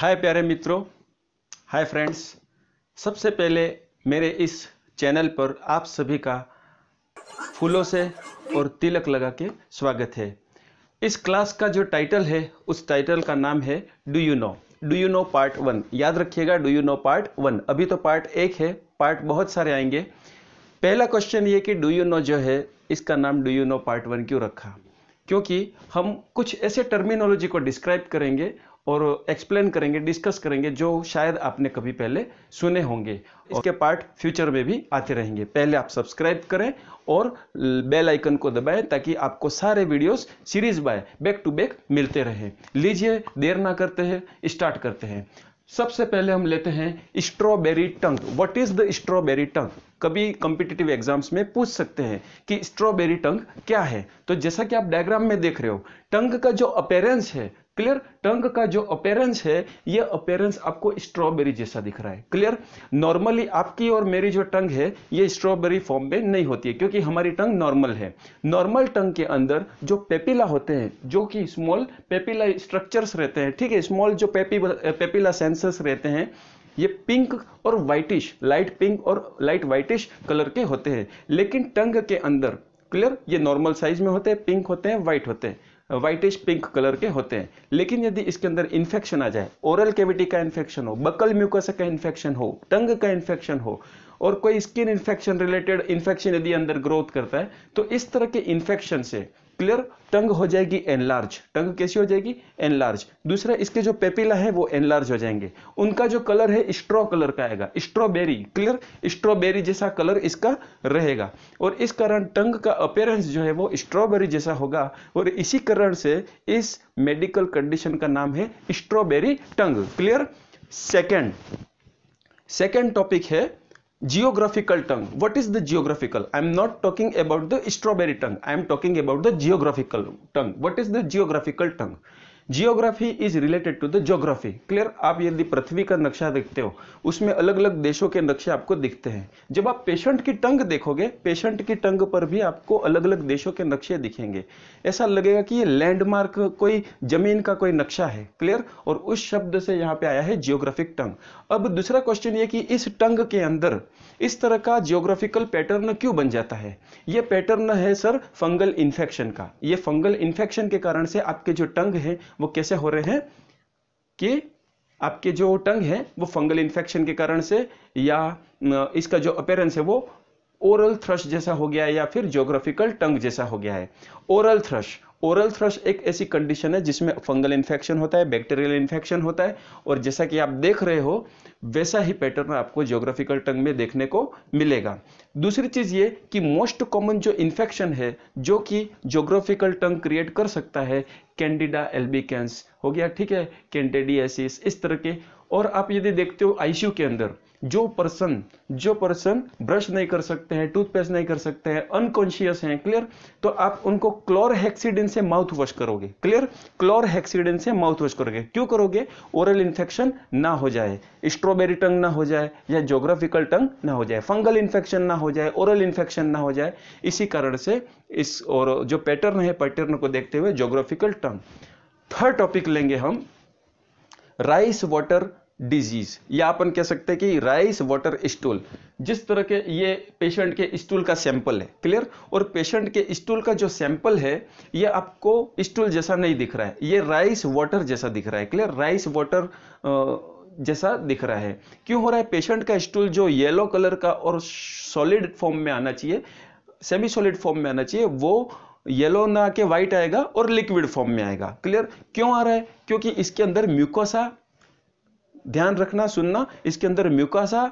हाय प्यारे मित्रों hi friends सबसे पहले मेरे इस चैनल पर आप सभी का फूलों से और तिलक लगा के स्वागत है इस क्लास का जो टाइटल है उस टाइटल का नाम है do you know do you know part one याद रखिएगा do you know part one अभी तो पार्ट एक है पार्ट बहुत सारे आएंगे पहला क्वेश्चन ये कि डू यू नो जो है इसका नाम do you know part one क्यों रखा क्योंकि हम कुछ ऐसे टर्मिनोलॉजी को डिस्क्राइब करेंगे और एक्सप्लेन करेंगे डिस्कस करेंगे जो शायद आपने कभी पहले सुने होंगे इसके पार्ट फ्यूचर में भी आते रहेंगे पहले आप सब्सक्राइब करें और बेल आइकन को दबाएं ताकि आपको सारे videos series by back to back मिलते रहे लीजिए देर ना करते हैं स्टार्ट करते हैं सबसे पहले हम लेते हैं strawberry tongue what is the strawberry tongue कभी कॉम्पिटिटिव एग्जाम्स में पूछ सकते हैं कि स्ट्रॉबेरी टंग क्या है तो जैसा कि आप डायग्राम में देख रहे हो टंग का जो अपेरेंस है क्लियर टंग का जो अपेरेंस है ये अपेरेंस आपको स्ट्रॉबेरी जैसा दिख रहा है क्लियर नॉर्मली आपकी और मेरी जो टंग है ये स्ट्रॉबेरी फॉर्म में नहीं होती है क्योंकि हमारी टंग नॉर्मल है नॉर्मल टंग के अंदर जो पेपिला होते हैं जो कि स्मॉल पेपिला स्ट्रक्चर्स रहते हैं ठीक है स्मॉल जो पेपी पेपिला सेंसर्स रहते हैं ये पिंक और व्हाइटिश लाइट पिंक और लाइट व्हाइटिश कलर के होते हैं लेकिन टंग के अंदर क्लियर ये नॉर्मल साइज में होते हैं पिंक होते हैं व्हाइट होते हैं वाइटिश पिंक कलर के होते हैं लेकिन यदि इसके अंदर इन्फेक्शन आ जाए ओरल कैविटी का इन्फेक्शन हो बकल म्यूकस का इन्फेक्शन हो टंग का इन्फेक्शन हो और कोई स्किन इन्फेक्शन रिलेटेड इन्फेक्शन यदि अंदर ग्रोथ करता है तो इस तरह के इन्फेक्शन से क्लियर टंग हो जाएगी एनलार्ज टंग कैसी हो जाएगी एनलार्ज दूसरा इसके जो पेपिला है वो एनलार्ज हो जाएंगे उनका जो कलर है स्ट्रॉ कलर का आएगा स्ट्रॉबेरी क्लियर स्ट्रॉबेरी जैसा कलर इसका रहेगा और इस कारण टंग का अपेयरेंस जो है वो स्ट्रॉबेरी जैसा होगा और इसी कारण से इस मेडिकल कंडीशन का नाम है strawberry tongue clear second second topic है geographical tongue what is the geographical i am not talking about the strawberry tongue i am talking about the geographical tongue what is the geographical tongue geography is related to the geography clear आप यदि पृथ्वी का नक्शा देखते हो उसमें अलग अलग देशों के नक्शे आपको दिखते हैं जब आप पेशेंट की टंग देखोगे पेशेंट की टंग पर भी आपको अलग अलग देशों के नक्शे दिखेंगे ऐसा लगेगा कि ये लैंडमार्क कोई जमीन का कोई नक्शा है क्लियर और उस शब्द से यहाँ पे आया है जियोग्राफिक टंग अब दूसरा क्वेश्चन ये कि इस टंग के अंदर इस तरह का जियोग्राफिकल पैटर्न क्यों बन जाता है ये पैटर्न है सर फंगल इन्फेक्शन का ये फंगल इन्फेक्शन के कारण से आपके जो टंग है वो कैसे हो रहे हैं कि आपके जो टंग है वो फंगल इन्फेक्शन के कारण से या इसका जो अपेरेंस है वो ओरल थ्रश जैसा हो गया है या फिर जोग्राफिकल टंग जैसा हो गया है ओरल थ्रश ओरल थ्रश एक ऐसी कंडीशन है जिसमें फंगल इन्फेक्शन होता है बैक्टीरियल इन्फेक्शन होता है और जैसा कि आप देख रहे हो वैसा ही पैटर्न आपको ज्योग्राफिकल टंग में देखने को मिलेगा दूसरी चीज़ ये कि मोस्ट कॉमन जो इन्फेक्शन है जो कि ज्योग्राफिकल टंग क्रिएट कर सकता है कैंडिडा एल्बिकेंस हो गया ठीक है कैंटेडियासिस इस तरह के और आप यदि देखते हो आईसीयू के अंदर जो पर्सन जो पर्सन ब्रश नहीं कर सकते हैं टूथपेस्ट नहीं कर सकते हैं अनकॉन्शियस हैं क्लियर तो आप उनको क्लोर हेक्सीडिन से माउथ वॉश करोगे क्लियर क्लोर हेक्सीडिन से माउथ वॉश करोगे क्यों करोगे ओरल इन्फेक्शन ना हो जाए स्ट्रॉबेरी टंग ना हो जाए या जोग्राफिकल टंग ना हो जाए फंगल इन्फेक्शन ना हो जाए ओरल इन्फेक्शन ना हो जाए इसी कारण से इस और जो पैटर्न है पैटर्न को देखते हुए जोग्राफिकल टंग थर्ड टॉपिक लेंगे हम राइस वाटर डिजीज या अपन कह सकते हैं कि राइस वाटर स्टूल जिस तरह के ये पेशेंट के स्टूल का सैंपल है क्लियर और पेशेंट के स्टूल का जो सैंपल है ये आपको स्टूल जैसा नहीं दिख रहा है ये राइस वाटर जैसा दिख रहा है क्लियर राइस वाटर जैसा दिख रहा है क्यों हो रहा है पेशेंट का स्टूल जो येलो कलर का और सॉलिड फॉर्म में आना चाहिए सेमी सॉलिड फॉर्म में आना चाहिए वो येलो ना के व्हाइट आएगा और लिक्विड फॉर्म में आएगा क्लियर क्यों आ रहा है क्योंकि इसके अंदर म्यूकोसा ध्यान रखना सुनना इसके अंदर म्यूकासा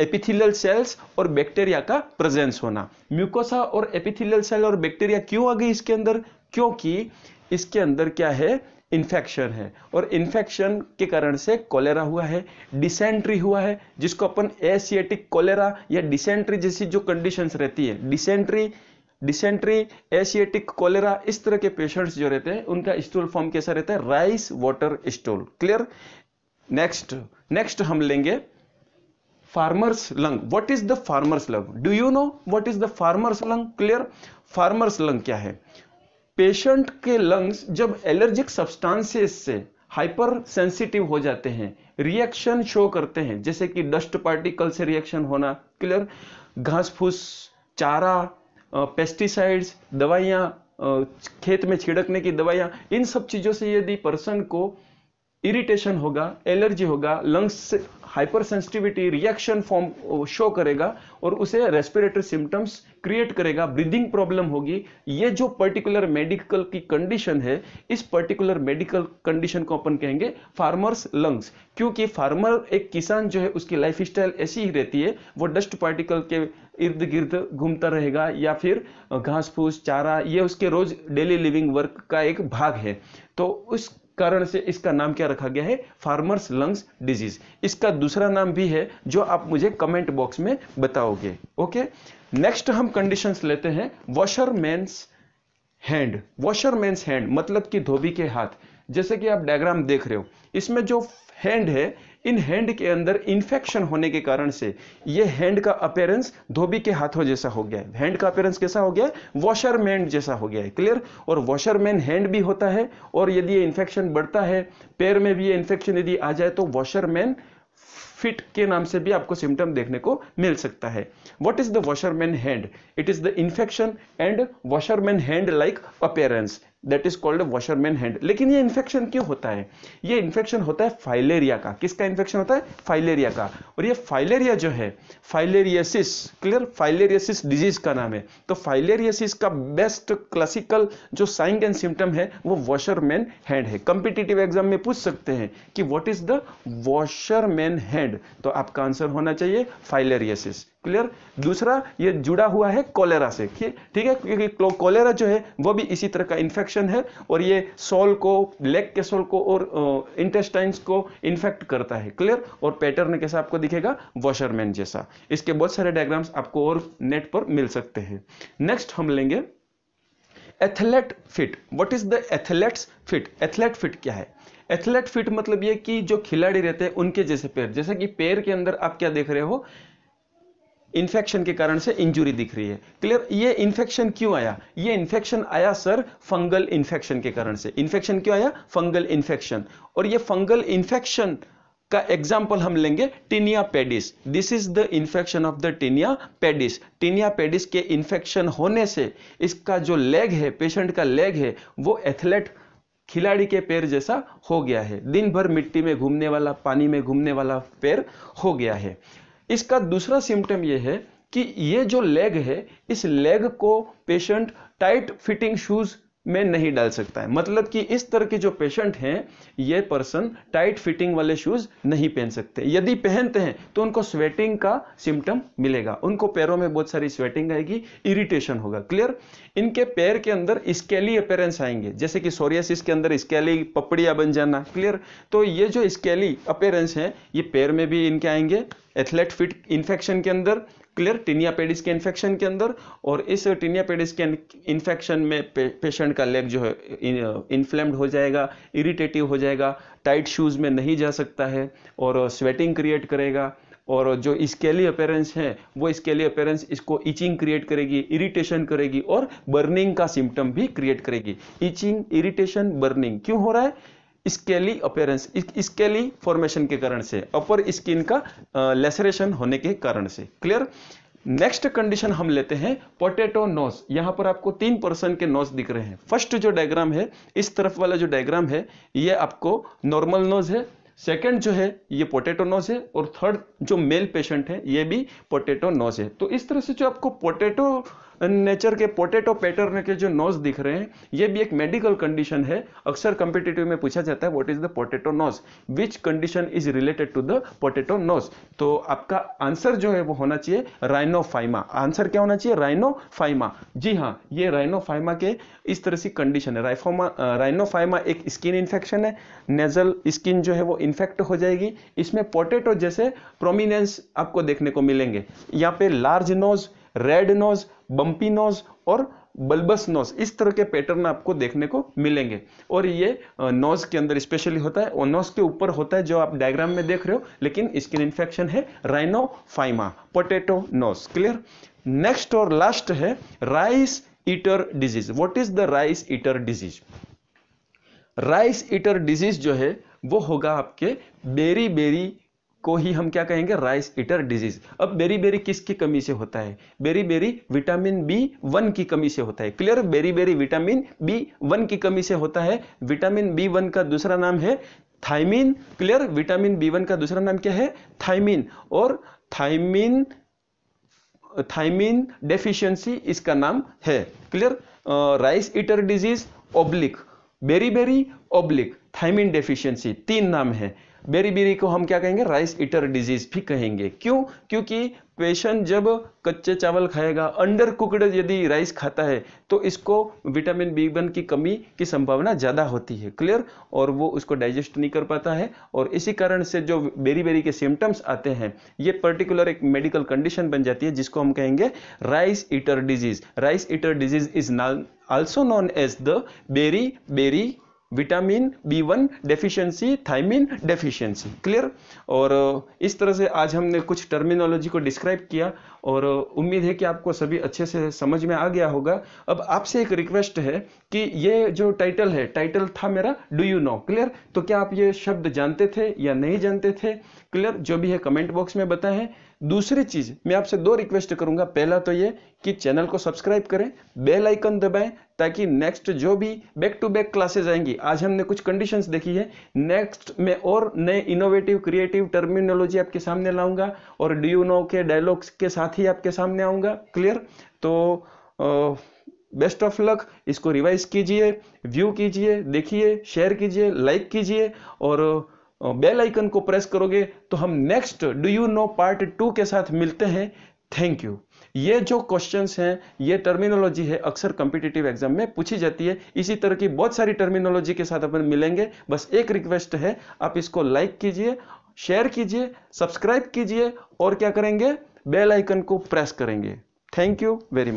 एपिथिलियल सेल्स और बैक्टीरिया का प्रेजेंस होना म्यूकोसा और एपिथिलियल सेल और बैक्टीरिया क्यों आ गई इसके अंदर क्योंकि इसके अंदर क्या है इन्फेक्शन है और इन्फेक्शन के कारण से कॉलेरा हुआ है डिसेंट्री हुआ है जिसको अपन एसिएटिक कॉलेरा या डिसेंट्री जैसी जो कंडीशंस रहती है डिसेंट्री डिसेंट्री एशिएटिक कॉलेरा इस तरह के पेशेंट्स जो रहते हैं उनका स्टूल फॉर्म कैसा रहता है rice water stool clear next next हम लेंगे farmer's lung what is the farmer's lung do you know what is the farmer's lung clear farmer's lung क्या है पेशेंट के लंग्स जब एलर्जिक सब्सटेंसेस से हाइपर सेंसिटिव हो जाते हैं रिएक्शन शो करते हैं जैसे कि डस्ट पार्टिकल से रिएक्शन होना क्लियर घास फूस चारा पेस्टिसाइड्स दवाइयाँ खेत में छिड़कने की दवाइयाँ इन सब चीज़ों से यदि पर्सन को इरिटेशन होगा एलर्जी होगा लंग्स से hypersensitivity reaction form show करेगा और उसे रेस्पिरेटरी सिम्टम्स क्रिएट करेगा ब्रीदिंग प्रॉब्लम होगी ये जो पर्टिकुलर मेडिकल की कंडीशन है इस पर्टिकुलर मेडिकल कंडीशन को अपन कहेंगे फार्मर्स लंग्स क्योंकि फार्मर एक किसान जो है उसकी लाइफ स्टाइल ऐसी ही रहती है वो डस्ट पार्टिकल के इर्द गिर्द घूमता रहेगा या फिर घास फूस चारा ये उसके रोज डेली लिविंग वर्क का एक भाग है तो उस कारण से इसका नाम क्या रखा गया है फार्मर्स लंग्स डिजीज इसका दूसरा नाम भी है जो आप मुझे कमेंट बॉक्स में बताओगे ओके नेक्स्ट हम कंडीशंस लेते हैं वॉशरमैन्स हैंड वॉशरमैन्स हैंड मतलब कि धोबी के हाथ जैसे कि आप डायग्राम देख रहे हो इसमें जो हैंड है इन हैंड के अंदर इन्फेक्शन होने के कारण से ये हैंड का अपेयरेंस धोबी के हाथों जैसा हो गया है हैंड का अपेयरेंस कैसा हो गया है वॉशरमैन जैसा हो गया है क्लियर और वॉशरमैन हैंड भी होता है और यदि ये इन्फेक्शन बढ़ता है पैर में भी ये इन्फेक्शन यदि आ जाए तो वॉशरमैन फिट के नाम से भी आपको सिम्टम देखने को मिल सकता है what is the washerman hand it is the infection and washerman hand like appearance that is called washerman hand लेकिन ये इन्फेक्शन क्यों होता है ये इन्फेक्शन होता है फाइलेरिया का किसका इन्फेक्शन होता है फाइलेरिया का और ये फाइलेरिया जो है फाइलेरियासिस क्लियर फाइलेरियासिस डिजीज का नाम है तो फाइलेरियासिस का बेस्ट क्लासिकल जो साइन एंड सिम्टम है वो वॉशरमैन हैंड है कंपिटिटिव एग्जाम में पूछ सकते हैं कि what is the washerman hand तो आपका आंसर होना चाहिए फाइलेरियासिस क्लियर दूसरा ये जुड़ा हुआ है कोलेरा से ठीक है क्योंकि कोलेरा जो है वो भी इसी तरह का इन्फेक्शन है और ये सोल को लेग के सोल को और इंटेस्टाइंस को इन्फेक्ट करता है क्लियर और पैटर्न कैसा आपको दिखेगा वॉशरमैन जैसा इसके बहुत सारे डायग्राम्स आपको और नेट पर मिल सकते हैं नेक्स्ट हम लेंगे athlete feet what is the athlete's feet athlete feet क्या है एथलेट फिट मतलब ये कि जो खिलाड़ी रहते हैं उनके जैसे पैर जैसे कि पैर के अंदर आप क्या देख रहे हो इन्फेक्शन के कारण से इंजुरी दिख रही है क्लियर ये इन्फेक्शन क्यों आया ये इन्फेक्शन आया सर फंगल इन्फेक्शन के कारण से इन्फेक्शन क्यों आया फंगल इन्फेक्शन और ये फंगल इन्फेक्शन का एग्जाम्पल हम लेंगे tinea pedis this is the infection of the tinea pedis tinea pedis के इन्फेक्शन होने से इसका जो लेग है पेशेंट का लेग है वो एथलेट खिलाड़ी के पैर जैसा हो गया है दिन भर मिट्टी में घूमने वाला पानी में घूमने वाला पैर हो गया है इसका दूसरा सिम्टम ये है कि ये जो लेग है इस लेग को पेशेंट टाइट फिटिंग शूज़ में नहीं डाल सकता है मतलब कि इस तरह के जो पेशेंट हैं ये पर्सन टाइट फिटिंग वाले शूज़ नहीं पहन सकते यदि पहनते हैं तो उनको स्वेटिंग का सिम्टम मिलेगा उनको पैरों में बहुत सारी स्वेटिंग आएगी इरिटेशन होगा क्लियर इनके पैर के अंदर स्केली अपेरेंस आएंगे जैसे कि सोरियासिस के अंदर स्केली पपड़िया बन जाना क्लियर तो ये जो स्केली अपेरेंस है ये पैर में भी इनके आएंगे एथलेट फिट इन्फेक्शन के अंदर क्लियर टीनिया पेडिस के इन्फेक्शन के अंदर और इस टीनिया पेडिस के इन्फेक्शन में पे, पेशेंट का लेग जो है इन्फ्लेम्ड हो जाएगा इरिटेटिव हो जाएगा टाइट शूज़ में नहीं जा सकता है और स्वेटिंग क्रिएट करेगा और जो स्केली अपेरेंस है वो स्केली अपेरेंस इसको इचिंग क्रिएट करेगी इरिटेशन करेगी और बर्निंग का सिम्टम भी क्रिएट करेगी इचिंग इरिटेशन बर्निंग क्यों हो रहा है स्केली अपेयरेंस स्केली फॉर्मेशन के कारण से अपर स्किन का लेसरेशन होने के कारण से क्लियर नेक्स्ट कंडीशन हम लेते हैं पोटेटो नोस यहां पर आपको तीन पर्सन के नोस दिख रहे हैं फर्स्ट जो डायग्राम है इस तरफ वाला जो डायग्राम है ये आपको नॉर्मल नोज है सेकेंड जो है ये पोटेटो नोज है और थर्ड जो मेल पेशेंट है ये भी पोटेटो नोज है तो इस तरह से जो आपको पोटेटो नेचर के पोटेटो पैटर्न के जो नोज दिख रहे हैं ये भी एक मेडिकल कंडीशन है अक्सर कंपिटेटिव में पूछा जाता है what is the potato nose which condition is related to the potato nose तो आपका आंसर जो है वो होना चाहिए राइनोफाइमा आंसर क्या होना चाहिए राइनोफाइमा जी हाँ ये राइनोफाइमा के इस तरह से कंडीशन है राइफोमा राइनोफाइमा एक स्किन इन्फेक्शन है नेजल स्किन जो है वो इन्फेक्ट हो जाएगी इसमें पोटेटो जैसे प्रोमिनेंस आपको देखने को मिलेंगे यहाँ पे large nose red nose bumpy nose और बल्बस नोज इस तरह के पैटर्न आपको देखने को मिलेंगे और ये नोज के अंदर स्पेशली होता है और नोज के ऊपर होता है जो आप डायग्राम में देख रहे हो लेकिन स्किन इन्फेक्शन है rhinophyma potato nose clear next और लास्ट है rice eater disease what is the rice eater disease rice eater disease जो है वो होगा आपके बेरी बेरी को ही हम क्या कहेंगे राइस इटर डिजीज अब बेरी बेरी किसकी कमी से होता है beriberi vitamin B one की कमी से होता है clear beriberi vitamin B one की कमी से होता है विटामिन बी वन का दूसरा नाम है thiamine clear vitamin B one का दूसरा नाम क्या है थाइमिन और थाइमिन थाइमिन डेफिशिएंसी इसका नाम है clear rice eater disease oblique beriberi oblique thiamine deficiency तीन नाम है बेरी बेरी को हम क्या कहेंगे राइस ईटर डिजीज भी कहेंगे क्यों क्योंकि पेशेंट जब कच्चे चावल खाएगा अंडर कुकड यदि राइस खाता है तो इसको विटामिन बी वन की कमी की संभावना ज़्यादा होती है क्लियर और वो उसको डाइजेस्ट नहीं कर पाता है और इसी कारण से जो बेरी बेरी के सिम्टम्स आते हैं ये पर्टिकुलर एक मेडिकल कंडीशन बन जाती है जिसको हम कहेंगे rice eater disease rice eater disease is known also known as the beriberi vitamin B one deficiency thiamine deficiency clear और uh, इस तरह से आज हमने कुछ टर्मिनोलॉजी को डिस्क्राइब किया और uh, उम्मीद है कि आपको सभी अच्छे से समझ में आ गया होगा अब आपसे एक रिक्वेस्ट है कि ये जो टाइटल है टाइटल था मेरा डू यू नो क्लियर तो क्या आप ये शब्द जानते थे या नहीं जानते थे क्लियर जो भी है कमेंट बॉक्स में बताएं दूसरी चीज मैं आपसे दो रिक्वेस्ट करूंगा पहला तो ये कि चैनल को सब्सक्राइब करें बेल आइकन दबाएं ताकि नेक्स्ट जो भी बैक टू बैक क्लासेज आएंगी आज हमने कुछ कंडीशंस देखी है नेक्स्ट में और नए इनोवेटिव क्रिएटिव टर्मिनोलॉजी आपके सामने लाऊंगा और डी यू नो के डायलॉग्स के साथ ही आपके सामने आऊंगा क्लियर तो आ, बेस्ट ऑफ लक इसको रिवाइज कीजिए व्यू कीजिए देखिए शेयर कीजिए लाइक कीजिए और बेल आइकन को प्रेस करोगे तो हम next do you know part two के साथ मिलते हैं थैंक यू ये जो क्वेश्चंस हैं ये टर्मिनोलॉजी है अक्सर कंपिटेटिव एग्जाम में पूछी जाती है इसी तरह की बहुत सारी टर्मिनोलॉजी के साथ अपन मिलेंगे बस एक रिक्वेस्ट है आप इसको लाइक कीजिए शेयर कीजिए सब्सक्राइब कीजिए और क्या करेंगे बेल आइकन को प्रेस करेंगे थैंक यू वेरी मच